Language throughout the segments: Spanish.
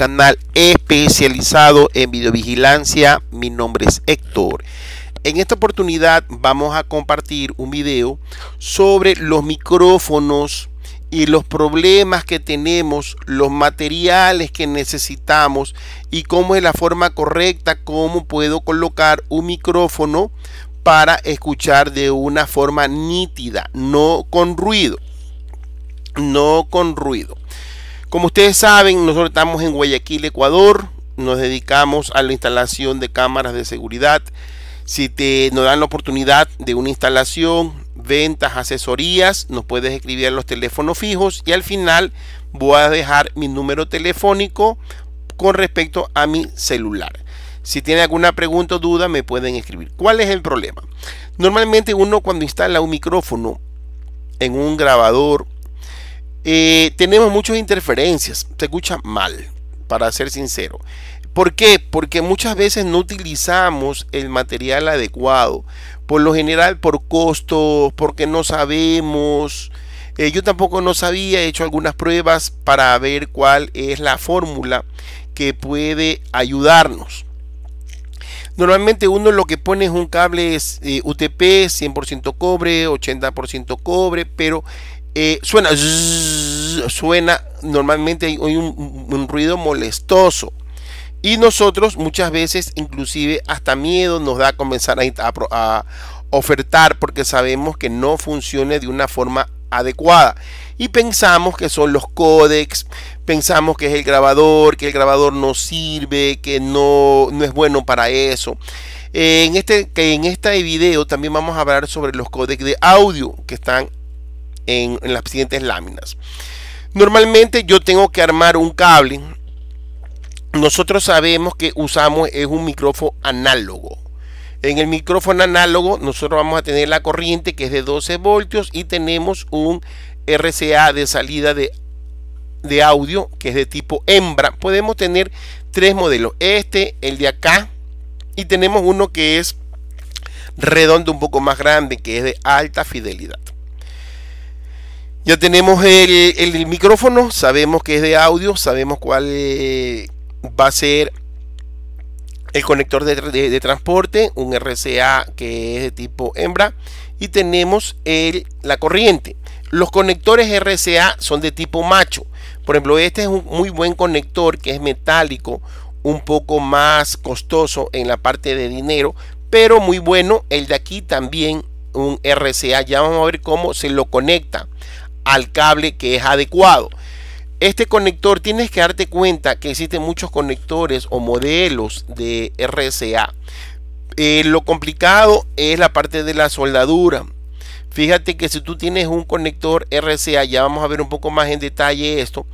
canal especializado en videovigilancia. Mi nombre es Héctor. En esta oportunidad vamos a compartir un video sobre los micrófonos y los problemas que tenemos, los materiales que necesitamos y cómo es la forma correcta, cómo puedo colocar un micrófono para escuchar de una forma nítida, no con ruido, no con ruido. Como ustedes saben, nosotros estamos en Guayaquil, Ecuador. Nos dedicamos a la instalación de cámaras de seguridad. Si te nos dan la oportunidad de una instalación, ventas, asesorías, nos puedes escribir a los teléfonos fijos y al final voy a dejar mi número telefónico con respecto a mi celular. Si tiene alguna pregunta o duda, me pueden escribir. ¿Cuál es el problema? Normalmente uno cuando instala un micrófono en un grabador eh, tenemos muchas interferencias. Se escucha mal, para ser sincero. ¿Por qué? Porque muchas veces no utilizamos el material adecuado. Por lo general por costos, porque no sabemos. Eh, yo tampoco no sabía, he hecho algunas pruebas para ver cuál es la fórmula que puede ayudarnos. Normalmente uno lo que pone es un cable es, eh, UTP 100% cobre, 80% cobre, pero eh, suena, suena, normalmente hay un, ruido molestoso. Y nosotros muchas veces, inclusive hasta miedo nos da a comenzar a, a, ofertar porque sabemos que no funcione de una forma adecuada. Y pensamos que son los códex, pensamos que es el grabador, que el grabador no sirve, que no, no es bueno para eso. Eh, en este, que en este video también vamos a hablar sobre los códex de audio que están en, las siguientes láminas. Normalmente yo tengo que armar un cable. Nosotros sabemos que usamos es un micrófono análogo. En el micrófono análogo nosotros vamos a tener la corriente que es de 12 voltios y tenemos un RCA de salida de, de audio que es de tipo hembra. Podemos tener tres modelos, este, el de acá y tenemos uno que es redondo un poco más grande que es de alta fidelidad. Ya tenemos el, micrófono, sabemos que es de audio, sabemos cuál eh, va a ser el conector de, transporte, un RCA que es de tipo hembra, y tenemos la corriente. Los conectores RCA son de tipo macho. Por ejemplo, este es un muy buen conector que es metálico, un poco más costoso en la parte de dinero, pero muy bueno. El de aquí también un RCA. Ya vamos a ver cómo se lo conecta al cable que es adecuado. Este conector tienes que darte cuenta que existen muchos conectores o modelos de RCA. Eh, lo complicado es la parte de la soldadura. Fíjate que si tú tienes un conector RCA, ya vamos a ver un poco más en detalle esto.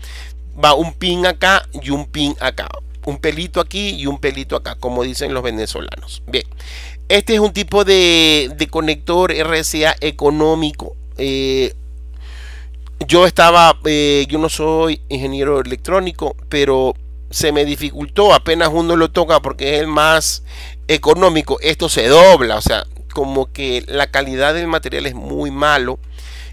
Va un pin acá y un pin acá. Un pelito aquí y un pelito acá, como dicen los venezolanos. Bien, este es un tipo de, conector RCA económico. Eh, yo estaba, eh, yo no soy ingeniero electrónico, pero se me dificultó, apenas uno lo toca porque es el más económico, esto se dobla, o sea, como que la calidad del material es muy malo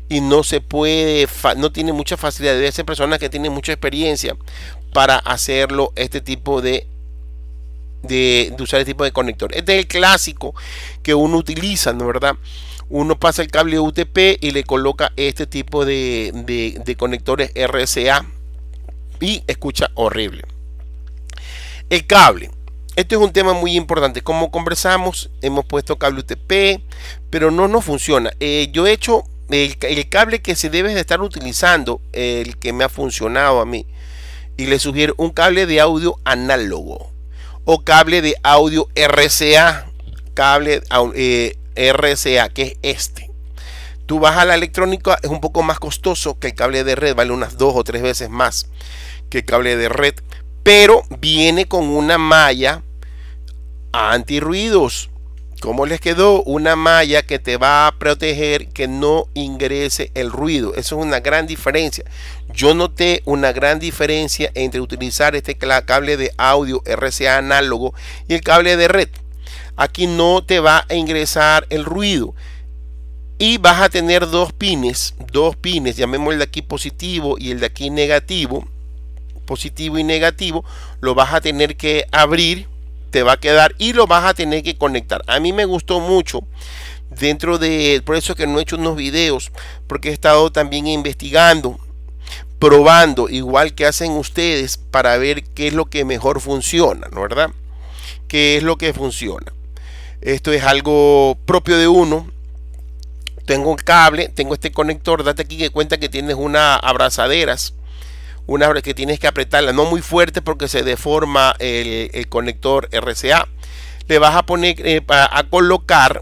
y no se puede, no tiene mucha facilidad, de ser personas que tienen mucha experiencia para hacerlo este tipo de de, usar este tipo de conector. Este es el clásico que uno utiliza, ¿no verdad? uno pasa el cable UTP y le coloca este tipo de, conectores RCA y escucha horrible. El cable. esto es un tema muy importante. Como conversamos, hemos puesto cable UTP, pero no nos funciona. Eh, yo he hecho el, cable que se debe de estar utilizando, el que me ha funcionado a mí, y le sugiero un cable de audio análogo o cable de audio RCA, cable eh, RCA, que es este. Tú vas a la electrónica, es un poco más costoso que el cable de red, vale unas dos o tres veces más que el cable de red, pero viene con una malla antirruidos. ¿Cómo les quedó? Una malla que te va a proteger que no ingrese el ruido. Eso es una gran diferencia. Yo noté una gran diferencia entre utilizar este cable de audio RCA análogo y el cable de red. Aquí no te va a ingresar el ruido. Y vas a tener dos pines, dos pines, llamemos el de aquí positivo y el de aquí negativo, positivo y negativo, lo vas a tener que abrir, te va a quedar y lo vas a tener que conectar. A mí me gustó mucho dentro de, por eso que no he hecho unos videos, porque he estado también investigando, probando, igual que hacen ustedes, para ver qué es lo que mejor funciona, ¿no verdad? ¿Qué es lo que funciona? Esto es algo propio de uno. Tengo un cable, tengo este conector, date aquí que cuenta que tienes unas abrazaderas, una que tienes que apretarla, no muy fuerte porque se deforma el, conector RCA. Le vas a poner eh, a, colocar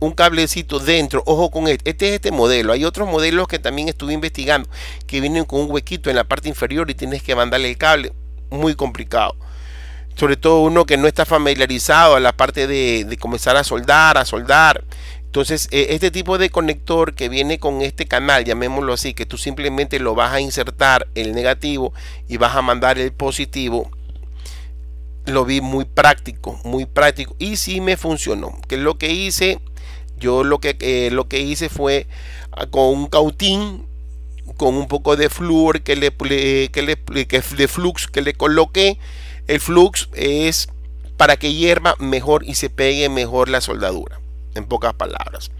un cablecito dentro. Ojo con este. Este es este modelo. Hay otros modelos que también estuve investigando que vienen con un huequito en la parte inferior y tienes que mandarle el cable. Muy complicado sobre todo uno que no está familiarizado a la parte de, comenzar a soldar, a soldar. Entonces, eh, este tipo de conector que viene con este canal, llamémoslo así, que tú simplemente lo vas a insertar el negativo y vas a mandar el positivo, lo vi muy práctico, muy práctico y sí me funcionó. Que lo que hice, yo lo que, eh, lo que hice fue ah, con un cautín, con un poco de flúor que le, que le, de flux que le coloqué el flux es para que hierva mejor y se pegue mejor la soldadura, en pocas palabras.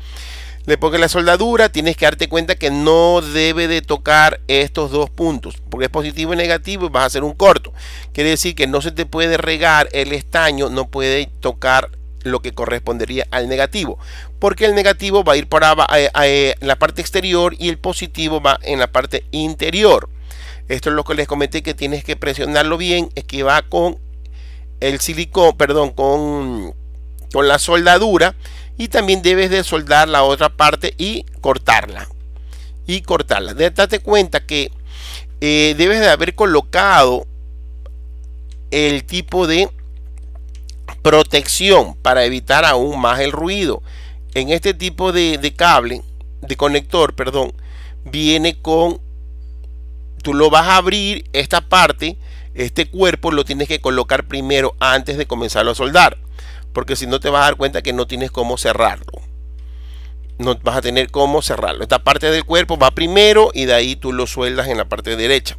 Después de la soldadura tienes que darte cuenta que no debe de tocar estos dos puntos, porque es positivo y negativo vas a hacer un corto. Quiere decir que no se te puede regar el estaño, no puede tocar lo que correspondería al negativo, porque el negativo va a ir para eh, eh, en la parte exterior y el positivo va en la parte interior. Esto es lo que les comenté que tienes que presionarlo bien, es que va con el silicón, perdón, con, con la soldadura y también debes de soldar la otra parte y cortarla. Y cortarla. Date cuenta que eh, debes de haber colocado el tipo de protección para evitar aún más el ruido. En este tipo de, de cable, de conector, perdón, viene con tú lo vas a abrir, esta parte, este cuerpo lo tienes que colocar primero antes de comenzarlo a soldar. Porque si no te vas a dar cuenta que no tienes cómo cerrarlo. No vas a tener cómo cerrarlo. Esta parte del cuerpo va primero y de ahí tú lo sueldas en la parte derecha.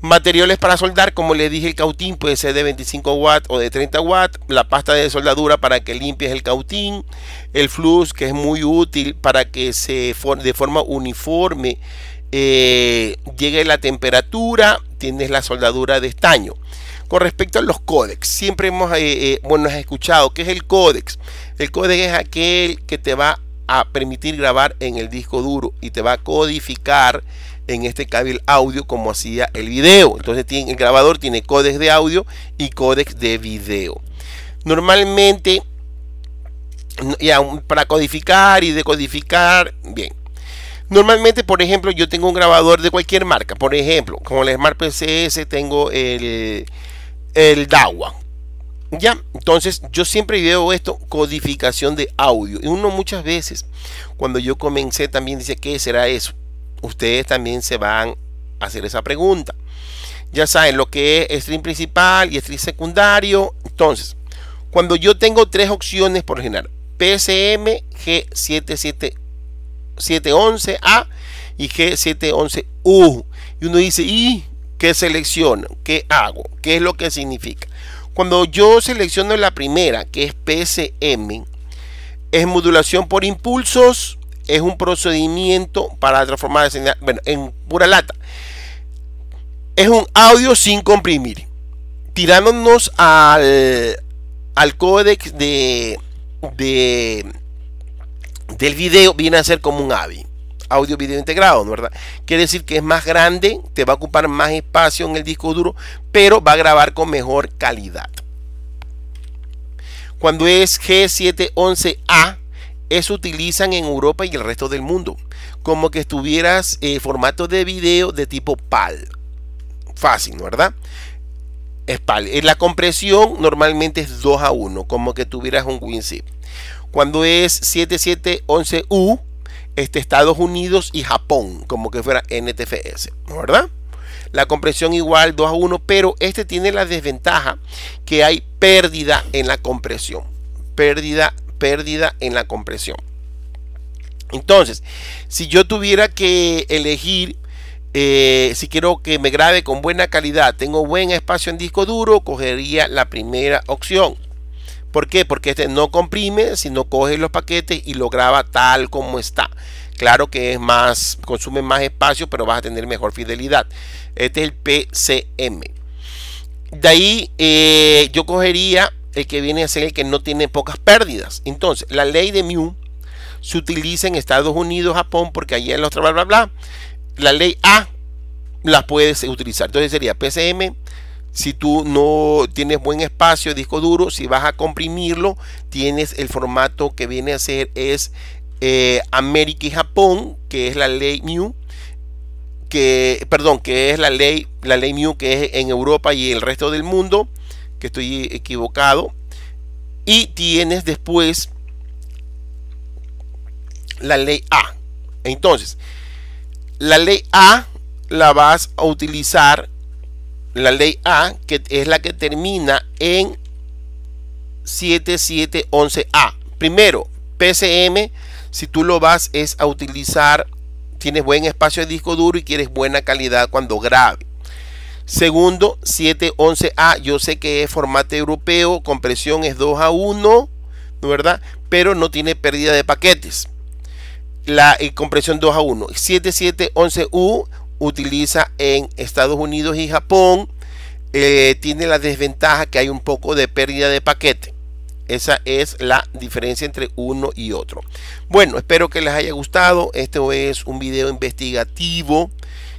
Materiales para soldar, como les dije, el cautín puede ser de 25 watts o de 30 watts. La pasta de soldadura para que limpies el cautín. El flux, que es muy útil para que se forme de forma uniforme eh, llegue la temperatura, tienes la soldadura de estaño. Con respecto a los códex, siempre hemos eh, eh, escuchado que es el códex. El códex es aquel que te va a permitir grabar en el disco duro y te va a codificar en este cable audio como hacía el video. Entonces tiene, el grabador tiene códex de audio y códex de video. Normalmente, ya, para codificar y decodificar, bien, Normalmente, por ejemplo, yo tengo un grabador de cualquier marca. Por ejemplo, como el Smart PCS tengo el, el DAWA. Ya, entonces yo siempre veo esto, codificación de audio. Y uno muchas veces, cuando yo comencé, también dice, ¿qué será eso? Ustedes también se van a hacer esa pregunta. Ya saben lo que es stream principal y stream secundario. Entonces, cuando yo tengo tres opciones por generar PSM G77 711 a y G711U. Y uno dice, ¿y qué selecciono? ¿Qué hago? ¿Qué es lo que significa? Cuando yo selecciono la primera, que es PCM es modulación por impulsos, es un procedimiento para transformar la señal, bueno, en pura lata. Es un audio sin comprimir. Tirándonos al, al de del video viene a ser como un AVI, audio video integrado, verdad? Quiere decir que es más grande, te va a ocupar más espacio en el disco duro, pero va a grabar con mejor calidad. Cuando es G711A, eso utilizan en Europa y el resto del mundo, como que estuvieras en eh, formato de video de tipo PAL. Fácil, verdad? Es PAL. Eh, la compresión normalmente es 2 a 1, como que tuvieras un WinZip. Cuando es 7711U, este, Estados Unidos y Japón, como que fuera NTFS, ¿verdad? La compresión igual 2 a 1, pero este tiene la desventaja que hay pérdida en la compresión. Pérdida, pérdida en la compresión. Entonces, si yo tuviera que elegir eh, si quiero que me grabe con buena calidad, tengo buen espacio en disco duro, cogería la primera opción. ¿Por qué? Porque este no comprime, sino coge los paquetes y lo graba tal como está. Claro que es más, consume más espacio, pero vas a tener mejor fidelidad. Este es el PCM. De ahí eh, yo cogería el que viene a ser el que no tiene pocas pérdidas. Entonces, la ley de Mu se utiliza en Estados Unidos, Japón, porque allí en los bla bla bla. La ley A la puedes utilizar. Entonces sería PCM, si tú no tienes buen espacio disco duro, si vas a comprimirlo, tienes el formato que viene a ser es eh, América y Japón, que es la ley New, que perdón, que es la ley la ley New que es en Europa y el resto del mundo, que estoy equivocado, y tienes después la ley A. Entonces, la ley A la vas a utilizar la ley A, que es la que termina en 7711A. Primero, PCM, si tú lo vas es a utilizar, tienes buen espacio de disco duro y quieres buena calidad cuando grabe. Segundo, 711A, yo sé que es formato europeo, compresión es 2 a 1, verdad? Pero no tiene pérdida de paquetes. La compresión 2 a 1. 7711U utiliza en Estados Unidos y Japón, eh, tiene la desventaja que hay un poco de pérdida de paquete. Esa es la diferencia entre uno y otro. Bueno, espero que les haya gustado. Este es un video investigativo,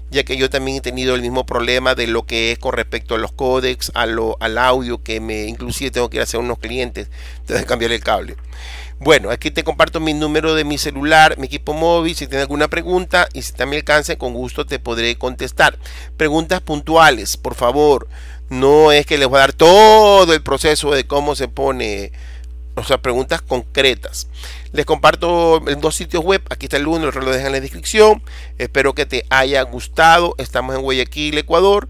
ya que yo también he tenido el mismo problema de lo que es con respecto a los códecs, al audio, que me inclusive tengo que ir a hacer unos clientes, entonces cambiar el cable. Bueno, aquí te comparto mi número de mi celular, mi equipo móvil, si tienes alguna pregunta y si también a alcance, con gusto te podré contestar. Preguntas puntuales, por favor. No es que les voy a dar todo el proceso de cómo se pone o sea, preguntas concretas. Les comparto en dos sitios web. Aquí está el uno, el otro lo dejan en la descripción. Espero que te haya gustado. Estamos en Guayaquil, Ecuador.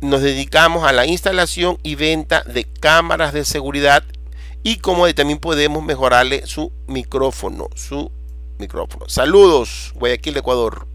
Nos dedicamos a la instalación y venta de cámaras de seguridad y como también podemos mejorarle su micrófono, su micrófono. Saludos, Guayaquil, Ecuador.